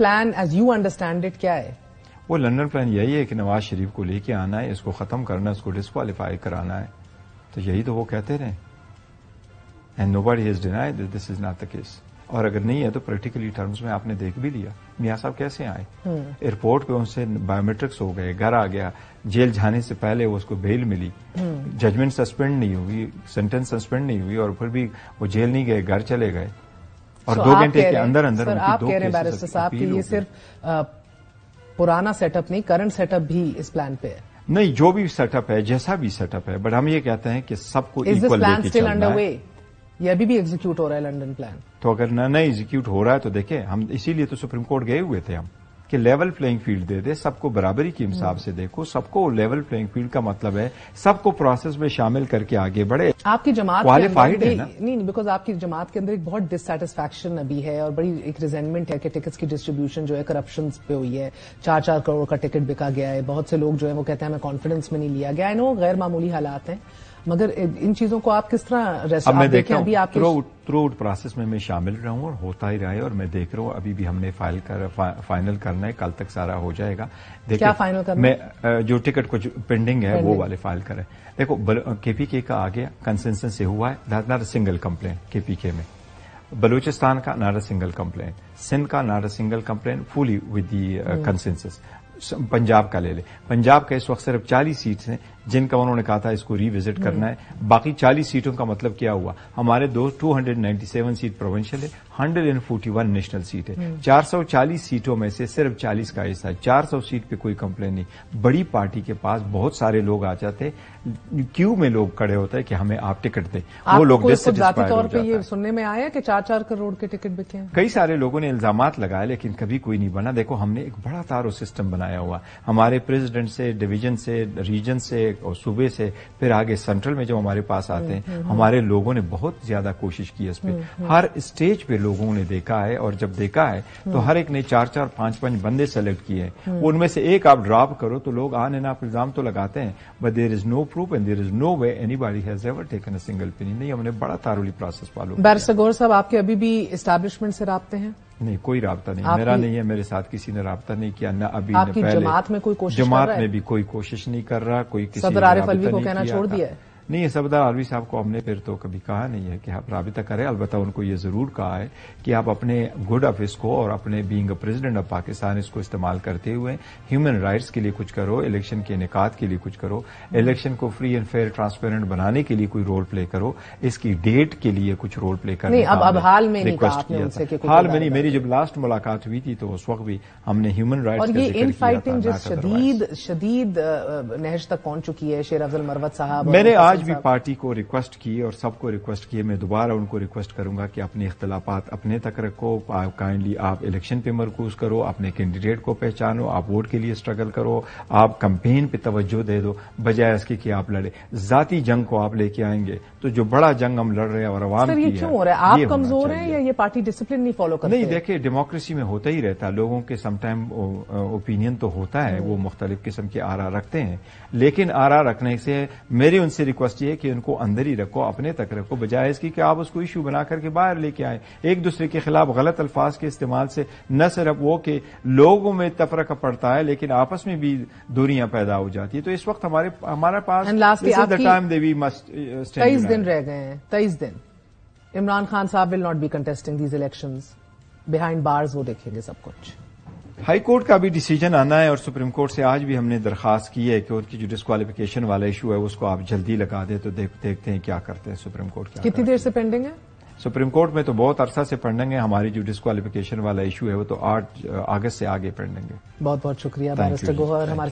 Plan as you understand it क्या है वो लंदन प्लान यही है कि नवाज शरीफ को लेके आना है इसको खत्म करना है इसको डिस्कालीफाई कराना है तो यही तो वो कहते रहे and nobody is deny this is not the case और अगर नहीं है तो प्रैक्टिकली टर्म्स में आपने देख भी लिया मियाँ साहब कैसे आए एयरपोर्ट हम्म। पे उनसे बायोमेट्रिक्स हो गए घर आ गया जेल जाने से पहले वो उसको बेल मिली जजमेंट हम्म। सस्पेंड नहीं हुई सेंटेंस सस्पेंड नहीं हुई और फिर भी वो जेल नहीं गए घर चले गए और so दो घंटे के अंदर अंदर सर, आप कह रहे हैं बैरिस्टर साहब कि ये सिर्फ पुराना सेटअप नहीं करंट सेटअप भी इस प्लान पे है नहीं जो भी सेटअप है जैसा भी सेटअप है बट हम ये कहते हैं कि सबको इक्वल ये अभी भी एग्जीक्यूट हो रहा है लंदन प्लान तो अगर ना नहीं एग्जीक्यूट हो रहा है तो देखे हम इसीलिए तो सुप्रीम कोर्ट गए हुए थे हम कि लेवल प्लेइंग फील्ड दे दे सबको बराबरी के हिसाब से देखो सबको लेवल प्लेइंग फील्ड का मतलब है सबको प्रोसेस में शामिल करके आगे बढ़े आपकी जमात क्वालिफाइड है ना नहीं बिकॉज आपकी जमात के अंदर एक बहुत डिससेटिस्फेक्शन अभी है और बड़ी एक रिजेंटमेंट है कि टिकट्स की डिस्ट्रीब्यूशन जो है करप्शन पे हुई है चार चार करोड़ का टिकट बिका गया है बहुत से लोग जो है वो कहते हैं हमें कॉन्फिडेंस में नहीं लिया गया आई नो गैर मामूली हालात हैं मगर इन चीजों को आप किस तरह रेस्टोरेंट मैं देखें अभी आप थ्रू आउट प्रोसेस में मैं शामिल रहा हूँ और होता ही रहा है और मैं देख रहा हूँ अभी भी हमने फाइल कर फा, फाइनल करना है कल तक सारा हो जाएगा क्या फाइनल करना मैं जो टिकट कुछ पेंडिंग है वो वाले फाइल करें देखो केपीके का आ गया कंसेंसन से हुआ है नॉट सिंगल कंप्लेन केपीके में बलूचिस्तान का not a single complain Sindh का not a single complain fully with the consensus Punjab का ले ले पंजाब का इस वक्त सिर्फ चालीस सीट्स हैं जिनका उन्होंने कहा था इसको रीविजिट हम्म। करना है बाकी चालीस सीटों का मतलब क्या हुआ हमारे दो टू सीट प्रोविंशियल है हंड्रेड नेशनल सीट है हम्म। चार सीटों में से सिर्फ चालीस का हिस्सा चार सौ सीट पे कोई कंप्लेन नहीं बड़ी पार्टी के पास बहुत सारे लोग आ जाते क्यू में लोग खड़े होते हैं कि हमें आप टिकट दें वो लोग तौर पे ये सुनने में आया कि चार चार करोड़ के टिकट बिके हैं कई सारे लोगों ने इल्जाम लगाए लेकिन कभी कोई नहीं बना देखो हमने एक बड़ा तारो सिस्टम बनाया हुआ हमारे प्रेसिडेंट से डिवीजन से रीजन से और सूबे से फिर आगे सेंट्रल में जब हमारे पास आते हैं हम्म, हम्म। हमारे लोगों ने बहुत ज्यादा कोशिश की है इसमें हम्म, हर स्टेज पे लोगों ने देखा है और जब देखा है तो हर एक ने चार चार पांच पांच बंदे सेलेक्ट किए हैं उनमें से एक आप ड्रॉप करो तो लोग आन एंड आप इल्जाम तो लगाते हैं but there is no proof and there is no way anybody has ever taken a single penny नहीं हमने बड़ा तारुली प्रोसेस पालो बैरिस्टर साहब आपके अभी भी इस्टेब्लिशमेंट से रबते हैं नहीं कोई रहा नहीं मेरा नहीं है मेरे साथ किसी ने रहा नहीं किया ना अभी आपकी पहले जमात में कोई कोशिश जमात में भी कोई कोशिश नहीं कर रहा कोई किसी सदर आरिफ अलवी को कहना छोड़ दिया नहीं ये सबदार आरवी साहब को हमने फिर तो कभी कहा नहीं है कि आप रबिता करें अलबत् उनको ये ज़रूर कहा है कि आप अपने गुड ऑफ इसको और अपने बींग प्रेजिडेंट ऑफ पाकिस्तान इसको इस्तेमाल करते हुए ह्यूमन राइट्स के लिए कुछ करो इलेक्शन के निकात के लिए कुछ करो इलेक्शन को फ्री एंड फेयर ट्रांसपेरेंट बनाने के लिए कोई रोल प्ले करो इसकी डेट के लिए कुछ रोल प्ले करो अब अब हाल में रिक्वेस्ट किया हाल में नहीं मेरी जब लास्ट मुलाकात हुई थी तो उस वक्त भी हमने ह्यूमन राइट और ये इन फाइटिंग शदीद शदीद नहज तक पहुंच चुकी है शेर अफजल मरवत साहब मैंने आज आज भी पार्टी को रिक्वेस्ट की और सबको रिक्वेस्ट किए मैं दोबारा उनको रिक्वेस्ट करूंगा कि अपने इख्तलाफात अपने तक रखो काइंडली आप इलेक्शन पे मरकूज करो अपने कैंडिडेट को पहचानो आप वोट के लिए स्ट्रगल करो आप कंपेन पे तवज्जो दे दो बजाय इसके कि आप लड़े जाती जंग को आप लेके आएंगे तो जो बड़ा जंग हम लड़ रहे हैं और आवाम ये क्यों हो रहा है आप कमजोर हैं या ये पार्टी डिसिप्लिन नहीं फॉलो करते नहीं देखिए डेमोक्रेसी में होता ही रहता है लोगों के समटाइम ओपिनियन तो होता है वो हम्म। मुख्तलिफ किस्म के आरा रखते हैं लेकिन आरा रखने से मेरी उनसे रिक्वेस्ट बस ये कि उनको अंदर ही रखो अपने तक रखो बजाय इसकी कि आप उसको इशू बना करके बाहर लेके आए एक दूसरे के खिलाफ गलत अल्फाज के इस्तेमाल से न सिर्फ वो कि लोगों में तफरक पड़ता है लेकिन आपस में भी दूरियां पैदा हो जाती है तो इस वक्त हमारे हमारे पास टाइम वी मस्ट तेईस दिन रह गए हैं तेईस दिन इमरान खान साहब will not be contesting these election behind bars वो देखेंगे सब कुछ हाई कोर्ट का भी डिसीजन आना है और सुप्रीम कोर्ट से आज भी हमने दरखास्त की है कि उनकी जो डिस्कालिफिकेशन वाला इशू है उसको आप जल्दी लगा दें तो देख, देखते हैं क्या करते हैं सुप्रीम कोर्ट क्या कितनी देर से पेंडिंग है सुप्रीम कोर्ट में तो बहुत अरसा से पेंडिंग है हमारी जो डिस्कालिफिकेशन वाला इशू है वो तो आठ अगस्त से आगे पेंडिंग है बहुत बहुत शुक्रिया